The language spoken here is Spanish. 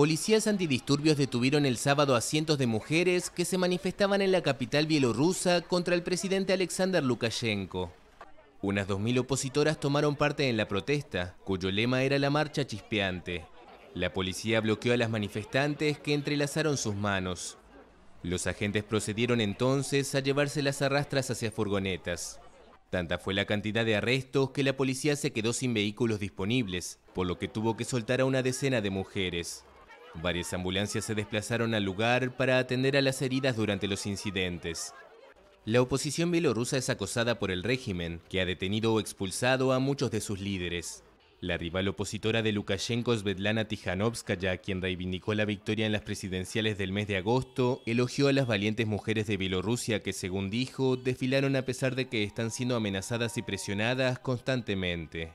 Policías antidisturbios detuvieron el sábado a cientos de mujeres que se manifestaban en la capital bielorrusa contra el presidente Alexander Lukashenko. Unas 2.000 opositoras tomaron parte en la protesta, cuyo lema era la marcha chispeante. La policía bloqueó a las manifestantes que entrelazaron sus manos. Los agentes procedieron entonces a llevarse las arrastras hacia furgonetas. Tanta fue la cantidad de arrestos que la policía se quedó sin vehículos disponibles, por lo que tuvo que soltar a una decena de mujeres. Varias ambulancias se desplazaron al lugar para atender a las heridas durante los incidentes. La oposición bielorrusa es acosada por el régimen, que ha detenido o expulsado a muchos de sus líderes. La rival opositora de Lukashenko, Svetlana Tijanovskaya, quien reivindicó la victoria en las presidenciales del mes de agosto, elogió a las valientes mujeres de Bielorrusia que, según dijo, desfilaron a pesar de que están siendo amenazadas y presionadas constantemente.